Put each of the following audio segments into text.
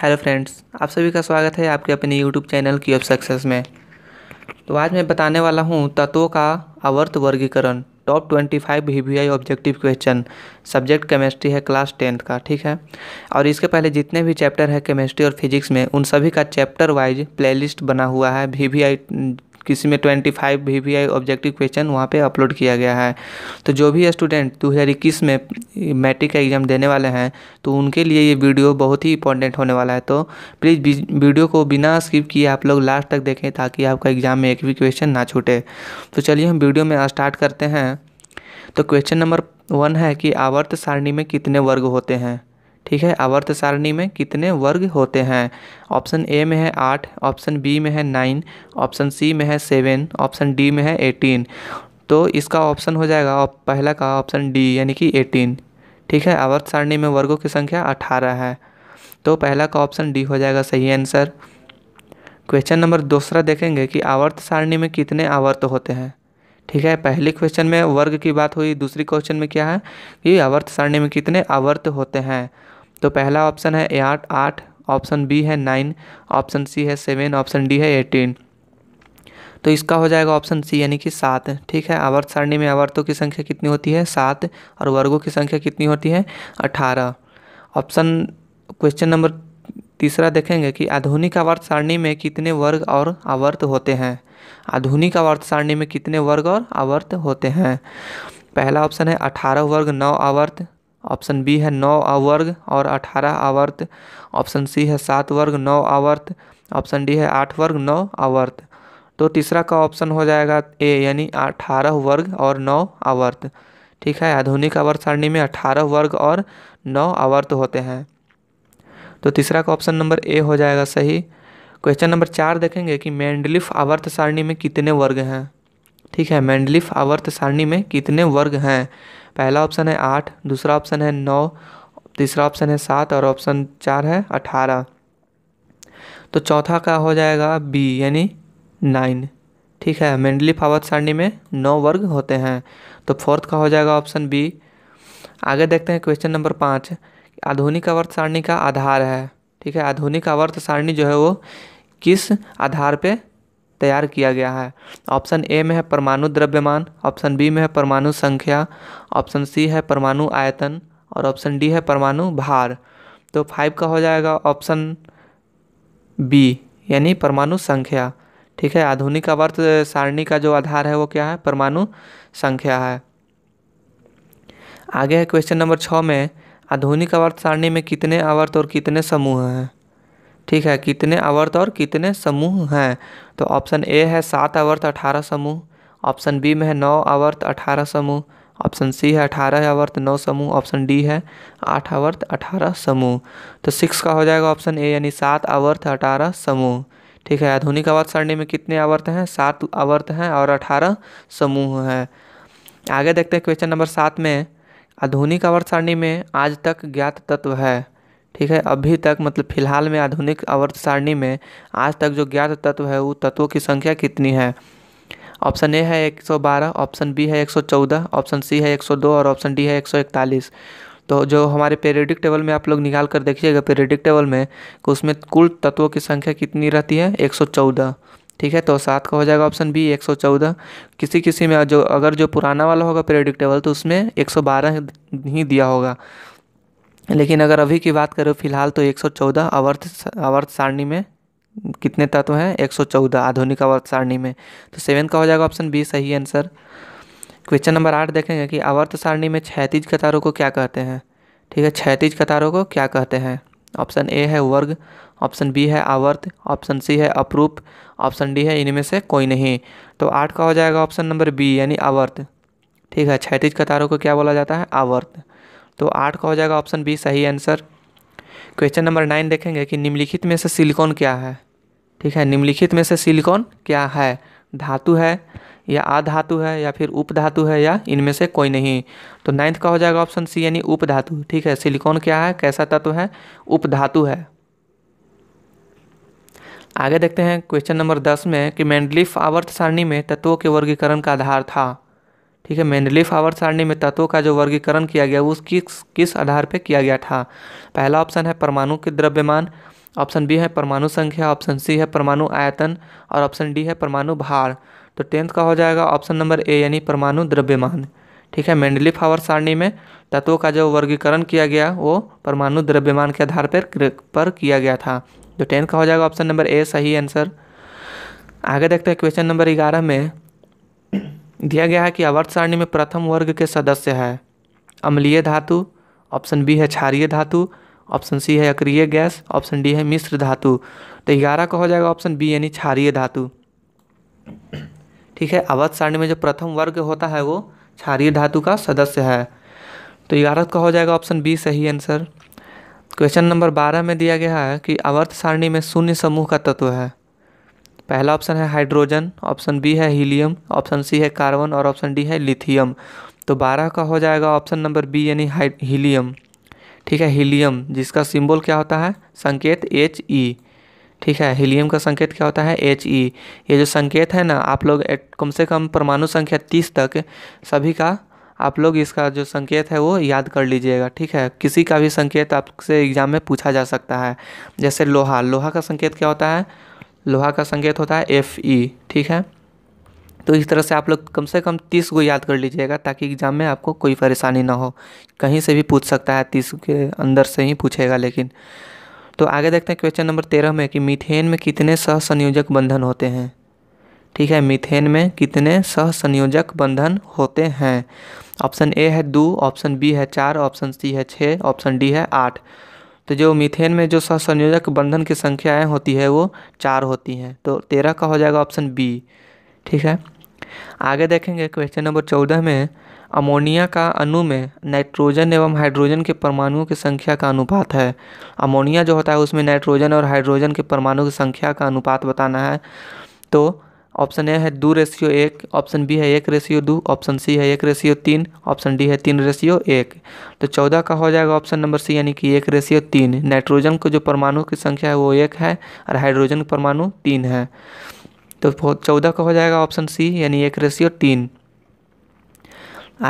Hello friends आप सभी का स्वागत है आपके अपने YouTube channel key of success में तो आज मैं बताने वाला हूँ तत्वों का अवर्त वर्गीकरण top twenty five V V I objective question subject chemistry है क्लास टेंथ का ठीक है और इसके पहले जितने भी चैप्टर है केमिस्ट्री और फिजिक्स में उन सभी का चैप्टर वाइज प्लेलिस्ट बना हुआ है वी वी आई किसी में twenty five V V I objective question वहाँ पे अपलोड किया गया है तो जो भी स्टूडेंट दो हज़ार इक्कीस में मैट्रिक का एग्ज़ाम देने वाले हैं तो उनके लिए ये वीडियो बहुत ही इंपॉर्टेंट होने वाला है तो प्लीज़ वीडियो को बिना स्किप किए आप लोग लास्ट तक देखें ताकि आपका एग्ज़ाम में एक भी क्वेश्चन ना छूटे तो चलिए हम वीडियो में स्टार्ट करते हैं तो क्वेश्चन नंबर वन है कि आवर्त सारणी में कितने वर्ग होते हैं ठीक है आवर्त सारणी में कितने वर्ग होते हैं ऑप्शन ए में है आठ ऑप्शन बी में है नाइन ऑप्शन सी में है सेवन ऑप्शन डी में है एटीन तो इसका ऑप्शन हो जाएगा पहला का ऑप्शन डी यानी कि एटीन ठीक है आवर्त सारणी में वर्गों की संख्या अठारह है तो पहला का ऑप्शन डी हो जाएगा सही आंसर क्वेश्चन नंबर दूसरा देखेंगे कि आवर्त सारणी में कितने आवर्त होते हैं ठीक है पहले क्वेश्चन में वर्ग की बात हुई दूसरी क्वेश्चन में क्या है कि आवर्त सारणी में कितने आवर्त होते हैं तो पहला ऑप्शन है आठ आठ ऑप्शन बी है नाइन ऑप्शन सी है सेवन ऑप्शन डी है एटीन तो इसका हो जाएगा ऑप्शन सी यानी कि सात ठीक है आवर्त सारणी में आवर्तों की संख्या कितनी होती है सात और वर्गों की संख्या कितनी होती है अठारह ऑप्शन क्वेश्चन नंबर तीसरा देखेंगे कि आधुनिक आवर्त सारणी में कितने वर्ग और आवर्त होते हैं आधुनिक आवर्त सारणी में कितने वर्ग और आवर्त होते हैं पहला ऑप्शन है अठारह वर्ग नौ आवर्त ऑप्शन बी है नौ अवर्ग और अठारह आवर्त ऑप्शन सी है सात वर्ग नौ आवर्त ऑप्शन डी है आठ वर्ग नौ आवर्त तो तीसरा का ऑप्शन हो जाएगा ए यानी अठारह वर्ग और नौ आवर्त ठीक है आधुनिक आवर्त सारणी में अठारह वर्ग और नौ आवर्त होते हैं तो तीसरा का ऑप्शन नंबर ए हो जाएगा सही क्वेश्चन नंबर चार देखेंगे कि मैंडलिफ आवर्त सारणी में कितने वर्ग हैं ठीक है मेंडलिफ आवर्त सारणी में कितने वर्ग हैं पहला ऑप्शन है आठ दूसरा ऑप्शन है नौ तीसरा ऑप्शन है सात और ऑप्शन चार है अठारह तो चौथा का हो जाएगा बी यानी नाइन ठीक है मेंडली फावत सारणी में नौ वर्ग होते हैं तो फोर्थ का हो जाएगा ऑप्शन बी आगे देखते हैं क्वेश्चन नंबर पाँच आधुनिक अवर्त सारणी का आधार है ठीक है आधुनिक अवर्त सारणी जो है वो किस आधार पे तैयार किया गया है ऑप्शन ए में है परमाणु द्रव्यमान ऑप्शन बी में है परमाणु संख्या ऑप्शन सी है परमाणु आयतन और ऑप्शन डी है परमाणु भार तो फाइव का हो जाएगा ऑप्शन बी यानी परमाणु संख्या ठीक है आधुनिक अवर्त सारणी का जो आधार है वो क्या है परमाणु संख्या है आगे है क्वेश्चन नंबर छः में आधुनिक अवर्त सारणी में कितने अवर्त और कितने समूह हैं ठीक है कितने अवर्त और कितने समूह हैं तो ऑप्शन ए है सात अवर्त अठारह समूह ऑप्शन बी में है नौ अवर्त अठारह समूह ऑप्शन सी है अठारह अवर्त नौ समूह ऑप्शन डी है आठ अवर्त अठारह समूह तो सिक्स का हो जाएगा ऑप्शन ए यानी सात अवर्त अठारह समूह ठीक है आधुनिक आवर्त सरणी में कितने आवर्त हैं सात आवर्त हैं और अठारह समूह हैं आगे देखते हैं क्वेश्चन नंबर सात में आधुनिक आवर्त सारणी में आज तक ज्ञात तत्व है ठीक है अभी तक मतलब फिलहाल में आधुनिक अवर्त सारणी में आज तक जो ज्ञात तत्व है वो तत्वों की संख्या कितनी है ऑप्शन ए है 112 ऑप्शन बी है 114 ऑप्शन सी है 102 और ऑप्शन डी है 141 तो जो हमारे पेरेडिक टेबल में आप लोग निकाल कर देखिएगा पेरेडिक टेबल में उसमें कुल तत्वों की संख्या कितनी रहती है 114 ठीक है तो सात का हो जाएगा ऑप्शन बी 114 किसी किसी में जो अगर जो पुराना वाला होगा पेरेडिक टेबल तो उसमें एक ही दिया होगा लेकिन अगर अभी की बात करें फिलहाल तो 114 अवर्थ अवर्थ सारणी में कितने तत्व हैं 114 आधुनिक अवर्थ सारणी में तो सेवन का हो जाएगा ऑप्शन बी सही आंसर क्वेश्चन नंबर आठ देखेंगे कि अवर्थ सारणी में क्षैतिज कतारों को क्या कहते हैं ठीक है क्षैतिज कतारों को क्या कहते हैं ऑप्शन ए है वर्ग ऑप्शन बी है आवर्त ऑप्शन सी है अप्रूप ऑप्शन डी है इनमें से कोई नहीं तो आठ का हो जाएगा ऑप्शन नंबर बी यानी आवर्त ठीक है क्षैतिज कतारों को क्या बोला जाता है आवर्त तो आठ का हो जाएगा ऑप्शन बी सही आंसर क्वेश्चन नंबर नाइन देखेंगे कि निम्नलिखित में से सिलिकॉन क्या है ठीक है निम्नलिखित में से सिलिकॉन क्या है धातु है या आधातु है या फिर उपधातु है या इनमें से कोई नहीं तो नाइन्थ का हो जाएगा ऑप्शन सी यानी उपधातु ठीक है सिलिकॉन क्या है कैसा तत्व है उपधातु है आगे देखते हैं क्वेश्चन नंबर दस में कि मैंडलिफ आवर्त सारणी में तत्वों के वर्गीकरण का आधार था ठीक है मेंडली फावर सारणी में तत्वों का जो वर्गीकरण किया गया उस किस किस आधार पर किया गया था पहला ऑप्शन है परमाणु के द्रव्यमान ऑप्शन बी है परमाणु संख्या ऑप्शन सी है परमाणु आयतन और ऑप्शन डी है परमाणु भार तो टेंथ का हो जाएगा ऑप्शन नंबर ए यानी परमाणु द्रव्यमान ठीक है मेंडली फावर सारणी में तत्वों का जो वर्गीकरण किया गया वो परमाणु द्रव्यमान के आधार पर पर किया गया था तो टेंथ का हो जाएगा ऑप्शन नंबर ए सही आंसर आगे देखते हैं क्वेश्चन नंबर ग्यारह में दिया गया है कि अवर्त सारणी में प्रथम वर्ग के सदस्य है अम्लीय धातु ऑप्शन बी है क्षारीय धातु ऑप्शन सी है अक्रिय गैस ऑप्शन डी है मिश्र धातु तो ग्यारह का हो जाएगा ऑप्शन बी यानी क्षारीय धातु ठीक है अवध सारणी में जो प्रथम वर्ग होता है वो क्षारीय धातु का सदस्य है तो ग्यारह का हो जाएगा ऑप्शन बी सही आंसर क्वेश्चन नंबर बारह में दिया गया है कि अवर्त सारणी में शून्य समूह का तत्व है पहला ऑप्शन है हाइड्रोजन ऑप्शन बी है हीलियम ऑप्शन सी है कार्बन और ऑप्शन डी है लिथियम तो बारह का हो जाएगा ऑप्शन नंबर बी यानी हीलियम ठीक है हीलियम जिसका सिंबल क्या होता है संकेत एच ई e। ठीक है हीलियम का संकेत क्या होता है एच ई e। ये जो संकेत है ना आप लोग कम से कम परमाणु संख्या तीस तक सभी का आप लोग इसका जो संकेत है वो याद कर लीजिएगा ठीक है किसी का भी संकेत आपसे एग्ज़ाम में पूछा जा सकता है जैसे लोहा लोहा का संकेत क्या होता है लोहा का संकेत होता है एफ ई e, ठीक है तो इस तरह से आप लोग कम से कम तीस को याद कर लीजिएगा ताकि एग्ज़ाम में आपको कोई परेशानी ना हो कहीं से भी पूछ सकता है तीस के अंदर से ही पूछेगा लेकिन तो आगे देखते हैं क्वेश्चन नंबर तेरह में कि मीथेन में कितने सहसंयोजक बंधन होते हैं ठीक है मीथेन में कितने सहसंयोजक बंधन होते हैं ऑप्शन ए है दो ऑप्शन बी है चार ऑप्शन सी है छः ऑप्शन डी है आठ तो जो मीथेन में जो सहसंयोजक बंधन की संख्याएँ होती है वो चार होती हैं तो तेरह का हो जाएगा ऑप्शन बी ठीक है आगे देखेंगे क्वेश्चन नंबर चौदह में अमोनिया का अणु में नाइट्रोजन एवं हाइड्रोजन के परमाणुओं की संख्या का अनुपात है अमोनिया जो होता है उसमें नाइट्रोजन और हाइड्रोजन के परमाणु की संख्या का अनुपात बताना है तो ऑप्शन ए है दो रेशियो एक ऑप्शन बी है एक रेशियो दो ऑप्शन सी है एक रेशियो तीन ऑप्शन डी है तीन रेशियो एक तो चौदह का हो जाएगा ऑप्शन नंबर सी यानी कि एक रेशियो तीन नाइट्रोजन को जो परमाणु की संख्या है वो एक है और हाइड्रोजन परमाणु तीन है तो चौदह का हो जाएगा ऑप्शन सी यानी एक रेशियो तीन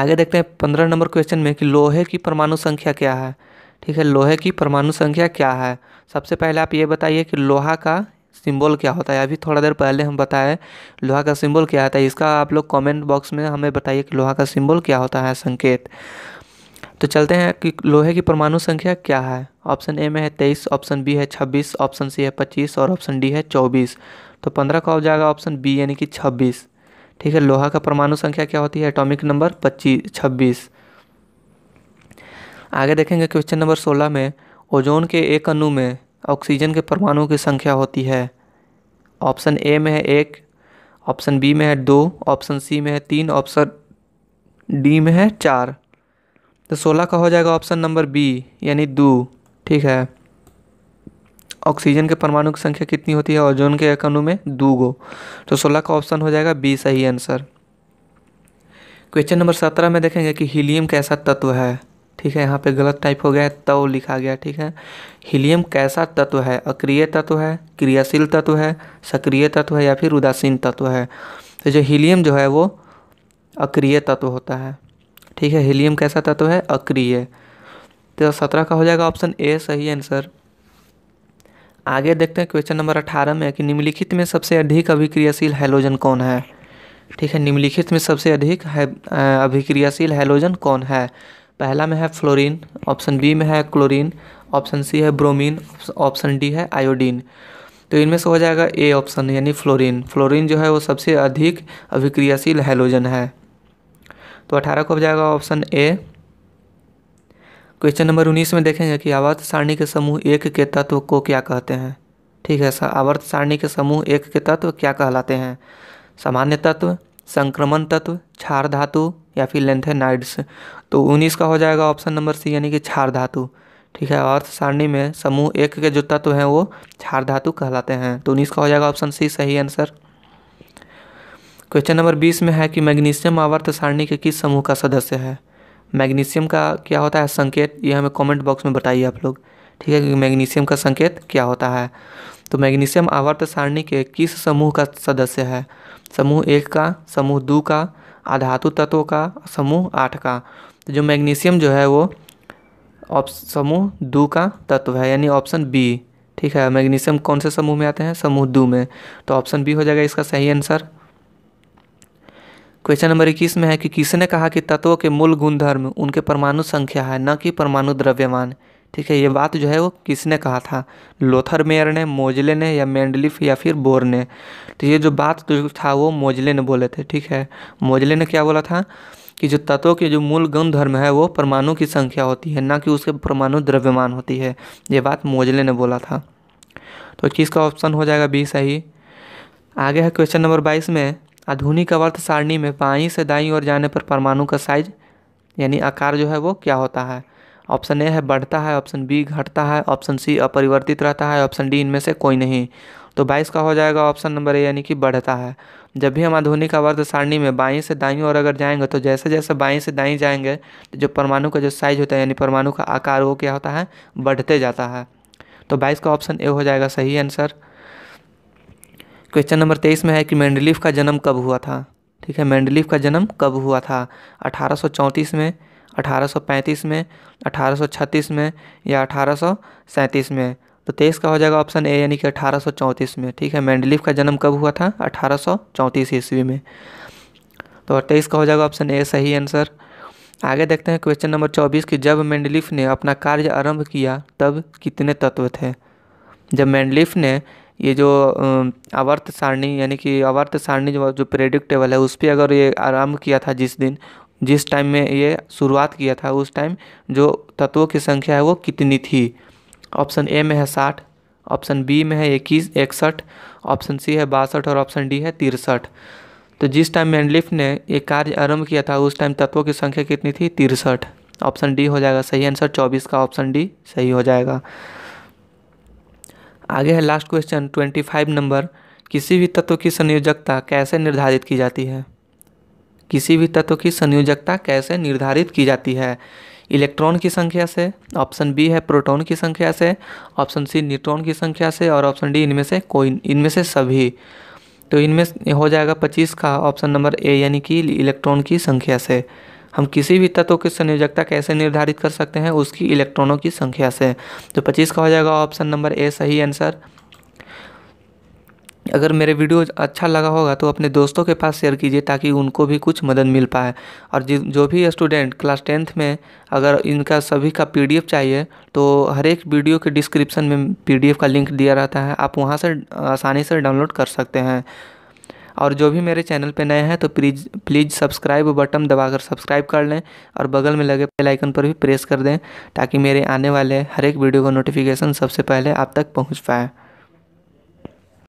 आगे देखते हैं पंद्रह नंबर क्वेश्चन में कि लोहे की परमाणु संख्या क्या है ठीक है लोहे की परमाणु संख्या क्या है सबसे पहले आप ये बताइए कि लोहा का सिंबल क्या होता है अभी थोड़ा देर पहले हम बताएं लोहा का सिंबल क्या होता है इसका आप लोग कमेंट बॉक्स में हमें बताइए कि लोहा का सिंबल क्या होता है संकेत तो चलते हैं कि लोहे की परमाणु संख्या क्या है ऑप्शन ए में है तेईस ऑप्शन बी है छब्बीस ऑप्शन सी है पच्चीस और ऑप्शन डी है चौबीस तो पंद्रह का हो जाएगा ऑप्शन बी यानी कि छब्बीस ठीक है लोहा का परमाणु संख्या क्या होती है एटॉमिक नंबर पच्चीस छब्बीस आगे देखेंगे क्वेश्चन नंबर सोलह में ओजोन के एक अणु में ऑक्सीजन के परमाणु की संख्या होती है ऑप्शन ए में है एक ऑप्शन बी में है दो ऑप्शन सी में है तीन ऑप्शन डी में है चार तो सोलह का हो जाएगा ऑप्शन नंबर बी यानी दो ठीक है ऑक्सीजन के परमाणु की संख्या कितनी होती है ओजोन के अणु में दो गो तो सोलह का ऑप्शन हो जाएगा बी सही आंसर क्वेश्चन नंबर सत्रह में देखेंगे कि हीलियम कैसा तत्व है ठीक है यहाँ पे गलत टाइप हो गया है तव लिखा गया ठीक है हीलियम कैसा तत्व है अक्रिय तत्व है क्रियाशील तत्व है सक्रिय तत्व है या फिर उदासीन तत्व है तो जो हीलियम जो है वो अक्रिय तत्व होता है ठीक है हीलियम कैसा तत्व है अक्रिय तो सत्रह का हो जाएगा ऑप्शन ए सही आंसर आगे देखते हैं क्वेश्चन नंबर अठारह में कि निम्नलिखित में सबसे अधिक अभिक्रियाशील हैलोजन कौन है ठीक है निम्नलिखित में सबसे अधिक है अभिक्रियाशील हैलोजन कौन है पहला में है फ्लोरीन ऑप्शन बी में है क्लोरीन ऑप्शन सी है ब्रोमीन ऑप्शन डी है आयोडीन तो इनमें से हो जाएगा ए ऑप्शन यानी फ्लोरीन फ्लोरीन जो है वो सबसे अधिक अभिक्रियाशील हेलोजन है तो अठारह को हो जाएगा ऑप्शन ए क्वेश्चन नंबर उन्नीस में देखेंगे कि आवर्त सारणी के समूह एक के तत्व को क्या कहते हैं ठीक है सर आवर्त सारणी के समूह एक के तत्व क्या कहलाते हैं सामान्य तत्व संक्रमण तत्व क्षार धातु या फिर लेंथ है नाइट्स तो उन्नीस का हो जाएगा ऑप्शन नंबर सी यानी कि क्षार धातु ठीक है अर्थ सारणी में समूह एक के जो तत्व हैं वो क्षार धातु कहलाते हैं तो उन्नीस का हो जाएगा ऑप्शन सी सही आंसर क्वेश्चन नंबर बीस में है कि मैग्नीशियम आवर्त सारणी के किस समूह का सदस्य है मैग्नीशियम का क्या होता है संकेत ये हमें कमेंट बॉक्स में बताइए आप लोग ठीक है कि मैग्नीशियम का संकेत क्या होता है तो मैग्नीशियम आवर्त सारणी के किस समूह का सदस्य है समूह एक का समूह दो का अधातु तत्वों का समूह आठ का तो जो मैग्नीशियम जो है वो समूह दो का तत्व है यानी ऑप्शन बी ठीक है मैग्नीशियम कौन से समूह में आते हैं समूह दो में तो ऑप्शन बी हो जाएगा इसका सही आंसर क्वेश्चन नंबर इक्कीस में है कि किसने कहा कि तत्वों के मूल गुणधर्म उनके परमाणु संख्या है न कि परमाणु द्रव्यमान ठीक है ये बात जो है वो किसने कहा था लोथर मेयर ने मोजले ने या मैंडलिफ या फिर बोर ने तो ये जो बात जो तो था वो मोजले ने बोले थे ठीक है मोजले ने क्या बोला था कि जो तत्वों के जो मूल गुण धर्म है वो परमाणु की संख्या होती है ना कि उसके परमाणु द्रव्यमान होती है ये बात मोजले ने बोला था तो किसका ऑप्शन हो जाएगा बी सही आगे है क्वेश्चन नंबर बाईस में आधुनिक अवर्थ सारणी में पाई से दाई और जाने पर परमाणु का साइज यानी आकार जो है वो क्या होता है ऑप्शन ए है बढ़ता है ऑप्शन बी घटता है ऑप्शन सी अपरिवर्तित रहता है ऑप्शन डी इनमें से कोई नहीं तो बाईस का हो जाएगा ऑप्शन नंबर ए यानी कि बढ़ता है जब भी हम आधुनिक आवर्त सारणी में बाईं से दाईं ओर अगर जाएंगे तो जैसे जैसे बाईं से दाईं जाएंगे तो जो परमाणु का जो साइज होता है यानी परमाणु का आकार वो क्या होता है बढ़ते जाता है तो बाईस का ऑप्शन ए हो जाएगा सही आंसर क्वेश्चन नंबर तेईस में है कि मैंडलीफ का जन्म कब हुआ था ठीक है मेंडलिफ का जन्म कब हुआ था अठारह में 1835 में 1836 में या 1837 में तो तेईस का हो जाएगा ऑप्शन ए यानी कि अठारह में ठीक है मैंडलिफ का जन्म कब हुआ था अठारह ईस्वी में तो तेईस का हो जाएगा ऑप्शन ए सही आंसर आगे देखते हैं क्वेश्चन नंबर चौबीस कि जब मैंडलिफ ने अपना कार्य आरंभ किया तब कितने तत्व थे जब मैंडलिफ ने ये जो अवर्त सारणी यानी कि अवर्त सारणी जो जो प्रेडिक्टेबल है उस पर अगर ये आरंभ किया था जिस दिन जिस टाइम में ये शुरुआत किया था उस टाइम जो तत्वों की संख्या है वो कितनी थी ऑप्शन ए में है साठ ऑप्शन बी में है इक्कीस इकसठ ऑप्शन सी है बासठ और ऑप्शन डी है तिरसठ तो जिस टाइम मैंडलिफ ने ये कार्य आरंभ किया था उस टाइम तत्वों की संख्या कितनी थी तिरसठ ऑप्शन डी हो जाएगा सही आंसर चौबीस का ऑप्शन डी सही हो जाएगा आगे है last question twenty five number किसी भी तत्व की संयोजकता कैसे निर्धारित की जाती है किसी भी तत्व की संयोजकता कैसे निर्धारित की जाती है इलेक्ट्रॉन की संख्या से ऑप्शन बी है प्रोटॉन की संख्या से ऑप्शन सी न्यूट्रॉन की संख्या से और ऑप्शन डी इनमें से कोई इनमें से सभी तो इनमें हो जाएगा पच्चीस का ऑप्शन नंबर ए यानी कि इलेक्ट्रॉन की संख्या से हम किसी भी तत्व की संयोजकता कैसे निर्धारित कर सकते हैं उसकी इलेक्ट्रॉनों की संख्या से तो 25 का हो जाएगा ऑप्शन नंबर ए सही आंसर अगर मेरे वीडियो अच्छा लगा होगा तो अपने दोस्तों के पास शेयर कीजिए ताकि उनको भी कुछ मदद मिल पाए और जो भी स्टूडेंट क्लास टेंथ में अगर इनका सभी का पीडीएफ चाहिए तो हर एक वीडियो के डिस्क्रिप्शन में पीडीएफ का लिंक दिया रहता है आप वहाँ से आसानी से डाउनलोड कर सकते हैं और जो भी मेरे चैनल पर नए हैं तो प्लीज़ प्लीज़ सब्सक्राइब बटन दबाकर सब्सक्राइब कर लें और बगल में लगे बेलाइकन पर भी प्रेस कर दें ताकि मेरे आने वाले हर एक वीडियो का नोटिफिकेशन सबसे पहले आप तक पहुँच पाए